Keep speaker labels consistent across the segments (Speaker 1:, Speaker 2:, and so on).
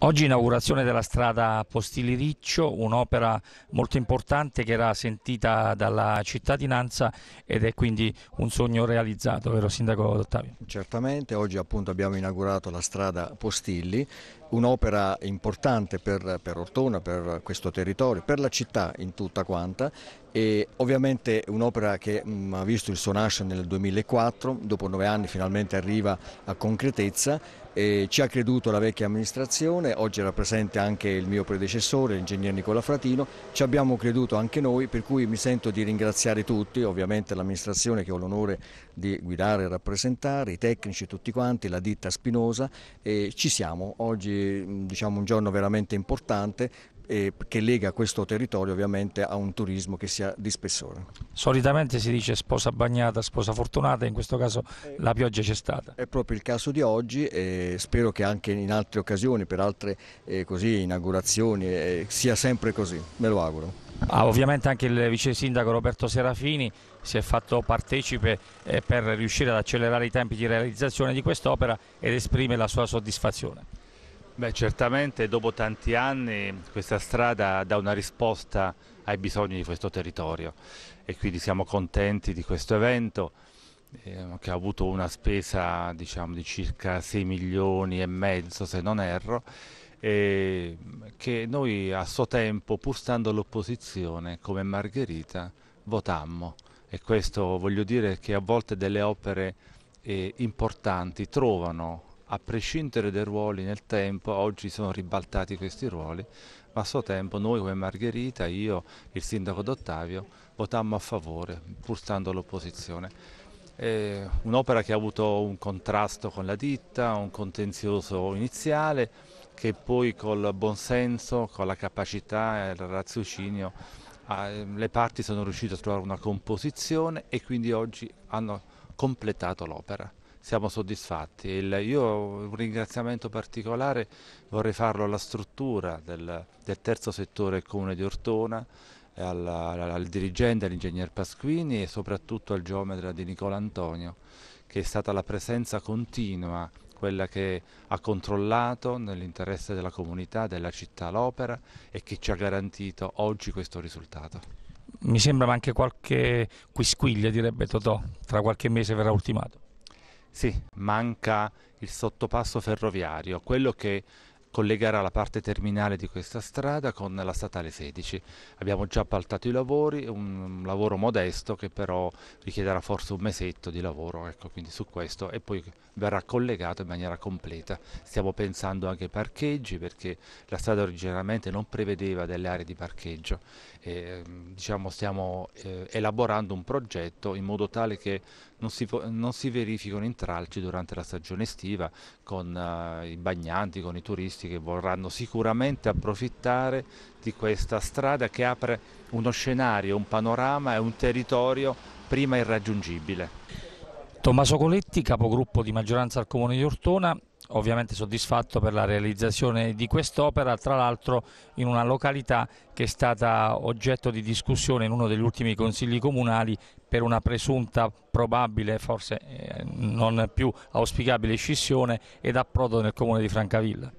Speaker 1: Oggi inaugurazione della strada Postili Riccio, un'opera molto importante che era sentita dalla cittadinanza ed è quindi un sogno realizzato, vero Sindaco Ottavio?
Speaker 2: Certamente, oggi appunto abbiamo inaugurato la strada Postilli, un'opera importante per, per Ortona, per questo territorio, per la città in tutta quanta e ovviamente un'opera che mh, mm, ha visto il suo nascere nel 2004, dopo nove anni finalmente arriva a concretezza e ci ha creduto la vecchia amministrazione, oggi era presente anche il mio predecessore, l'ingegner Nicola Fratino, ci abbiamo creduto anche noi, per cui mi sento di ringraziare tutti, ovviamente l'amministrazione che ho l'onore di guidare e rappresentare, i tecnici tutti quanti, la ditta Spinosa, e ci siamo. Oggi diciamo un giorno veramente importante eh, che lega questo territorio ovviamente a un turismo che sia di spessore.
Speaker 1: Solitamente si dice sposa bagnata, sposa fortunata, in questo caso eh, la pioggia c'è stata.
Speaker 2: È proprio il caso di oggi e spero che anche in altre occasioni, per altre eh, così, inaugurazioni, eh, sia sempre così, me lo auguro.
Speaker 1: Ah, ovviamente anche il vice sindaco Roberto Serafini si è fatto partecipe eh, per riuscire ad accelerare i tempi di realizzazione di quest'opera ed esprime la sua soddisfazione.
Speaker 3: Beh, certamente dopo tanti anni questa strada dà una risposta ai bisogni di questo territorio e quindi siamo contenti di questo evento ehm, che ha avuto una spesa diciamo, di circa 6 milioni e mezzo se non erro e che noi a suo tempo pur stando all'opposizione come Margherita votammo e questo voglio dire che a volte delle opere eh, importanti trovano a prescindere dai ruoli nel tempo, oggi sono ribaltati questi ruoli, ma a suo tempo noi come Margherita, io, il sindaco d'Ottavio, votammo a favore, pur stando all'opposizione. Un'opera che ha avuto un contrasto con la ditta, un contenzioso iniziale, che poi col buonsenso, con la capacità e il raziocinio le parti sono riuscite a trovare una composizione e quindi oggi hanno completato l'opera siamo soddisfatti. Il, io un ringraziamento particolare vorrei farlo alla struttura del, del terzo settore comune di Ortona, al, al dirigente, all'ingegner Pasquini e soprattutto al geometra di Nicola Antonio, che è stata la presenza continua quella che ha controllato nell'interesse della comunità, della città l'opera e che ci ha garantito oggi questo risultato.
Speaker 1: Mi sembrava anche qualche quisquiglia, direbbe Totò, tra qualche mese verrà ultimato.
Speaker 3: Sì, manca il sottopasso ferroviario, quello che collegherà la parte terminale di questa strada con la statale 16. Abbiamo già appaltato i lavori, un lavoro modesto che però richiederà forse un mesetto di lavoro, ecco, quindi su questo e poi verrà collegato in maniera completa. Stiamo pensando anche ai parcheggi perché la strada originariamente non prevedeva delle aree di parcheggio. E, diciamo, stiamo eh, elaborando un progetto in modo tale che non si, non si verifichino intralci durante la stagione estiva con eh, i bagnanti, con i turisti terroristi che vorranno sicuramente approfittare di questa strada che apre uno scenario, un panorama e un territorio prima irraggiungibile. Tommaso
Speaker 1: Coletti, capogruppo di maggioranza al Comune di Ortona, ovviamente soddisfatto per la realizzazione di quest'opera, tra l'altro in una località che è stata oggetto di discussione in uno degli ultimi consigli comunali per una presunta probabile, forse eh, non più auspicabile scissione ed approdo nel comune di Francavilla.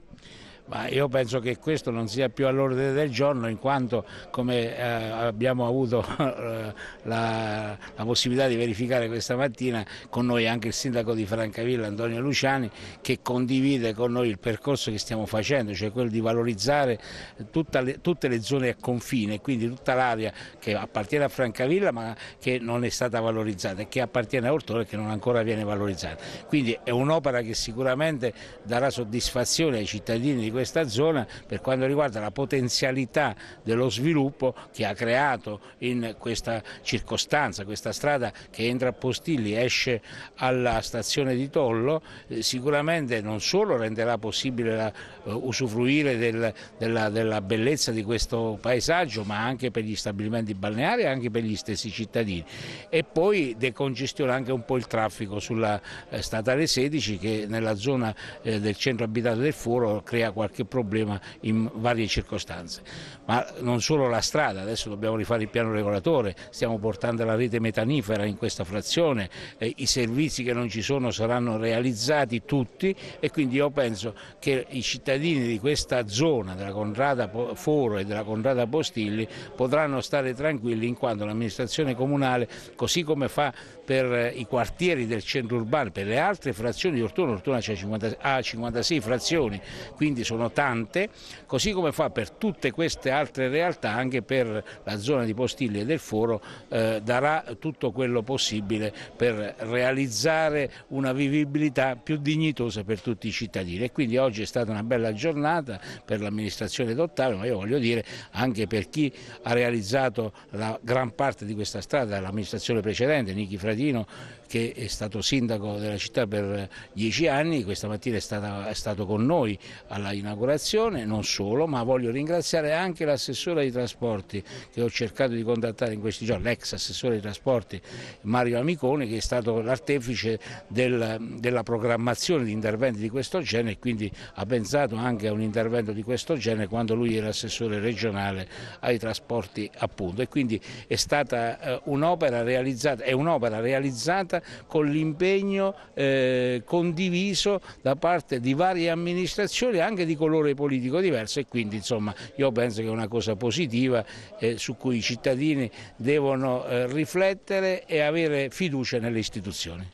Speaker 4: Ma io penso che questo non sia più all'ordine del giorno in quanto come eh, abbiamo avuto eh, la, la, possibilità di verificare questa mattina con noi anche il sindaco di Francavilla Antonio Luciani che condivide con noi il percorso che stiamo facendo, cioè quello di valorizzare le, tutte le zone a confine, quindi tutta l'area che appartiene a Francavilla ma che non è stata valorizzata e che appartiene a Ortore che non ancora viene valorizzata. Quindi è un'opera che sicuramente darà soddisfazione ai cittadini di questo questa zona per quanto riguarda la potenzialità dello sviluppo che ha creato in questa circostanza, questa strada che entra a Postilli, e esce alla stazione di Tollo, eh, sicuramente non solo renderà possibile la, uh, usufruire del, della, della bellezza di questo paesaggio, ma anche per gli stabilimenti balneari e anche per gli stessi cittadini. E poi decongestiona anche un po' il traffico sulla eh, statale 16 che nella zona eh, del centro abitato del Foro crea qualche qualche problema in varie circostanze. Ma non solo la strada, adesso dobbiamo rifare il piano regolatore, stiamo portando la rete metanifera in questa frazione, eh, i servizi che non ci sono saranno realizzati tutti e quindi io penso che i cittadini di questa zona, della Conrada Foro e della Conrada Postilli, potranno stare tranquilli in quanto l'amministrazione comunale, così come fa per eh, i quartieri del centro urbano, per le altre frazioni di Ortona, Ortona ha 56 frazioni, quindi sono tante, così come fa per tutte queste altre realtà, anche per la zona di Postiglia e del Foro, eh, darà tutto quello possibile per realizzare una vivibilità più dignitosa per tutti i cittadini. E quindi oggi è stata una bella giornata per l'amministrazione d'Ottavio, ma io voglio dire anche per chi ha realizzato la gran parte di questa strada, l'amministrazione precedente, Nichi Fradino, che è stato sindaco della città per dieci anni, questa mattina è, stata, è stato con noi alla inaugurazione, non solo, ma voglio ringraziare anche l'assessore dei trasporti che ho cercato di contattare in questi giorni, l'ex assessore dei trasporti Mario Amiconi che è stato l'artefice del, della programmazione di interventi di questo genere e quindi ha pensato anche a un intervento di questo genere quando lui era assessore regionale ai trasporti appunto e quindi è stata eh, un'opera realizzata, è un'opera realizzata con l'impegno eh, condiviso da parte di varie amministrazioni e anche di di colore politico diverso e quindi insomma io penso che è una cosa positiva eh, su cui i cittadini devono eh, riflettere e avere fiducia nelle istituzioni.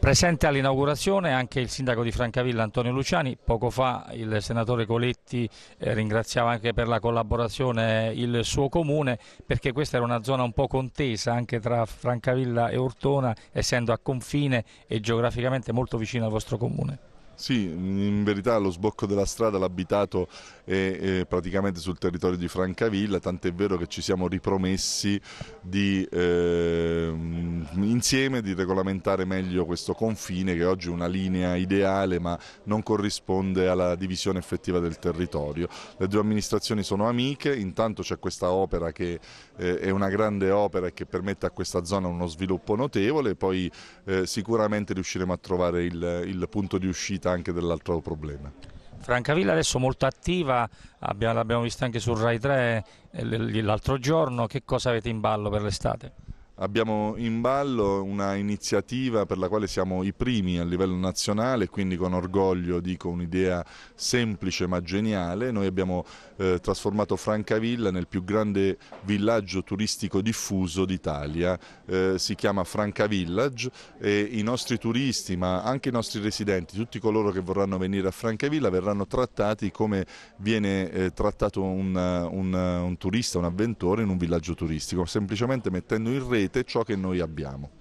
Speaker 1: Presente all'inaugurazione anche il sindaco di Francavilla Antonio Luciani, poco fa il senatore Coletti eh, ringraziava anche per la collaborazione eh, il suo comune perché questa era una zona un po' contesa anche tra Francavilla e Ortona essendo a confine e geograficamente molto vicino al vostro comune.
Speaker 5: Sì, in verità lo sbocco della strada, l'abitato è, eh, è, eh, praticamente sul territorio di Francavilla, tant'è vero che ci siamo ripromessi di, eh, insieme di regolamentare meglio questo confine che oggi è una linea ideale ma non corrisponde alla divisione effettiva del territorio. Le due amministrazioni sono amiche, intanto c'è questa opera che eh, è una grande opera e che permette a questa zona uno sviluppo notevole, poi eh, sicuramente riusciremo a trovare il, il punto di uscita anche dell'altro problema.
Speaker 1: Francavilla adesso molto attiva, l'abbiamo vista anche sul Rai 3 eh, l'altro giorno, che cosa avete in
Speaker 5: ballo per l'estate? Abbiamo in ballo una iniziativa per la quale siamo i primi a livello nazionale, quindi con orgoglio dico un'idea semplice ma geniale. Noi abbiamo eh, trasformato Francavilla nel più grande villaggio turistico diffuso d'Italia. Eh, si chiama Franca Village e i nostri turisti, ma anche i nostri residenti, tutti coloro che vorranno venire a Francavilla verranno trattati come viene eh, trattato un, un, un turista, un avventore in un villaggio turistico, semplicemente mettendo in rete ciò che noi abbiamo.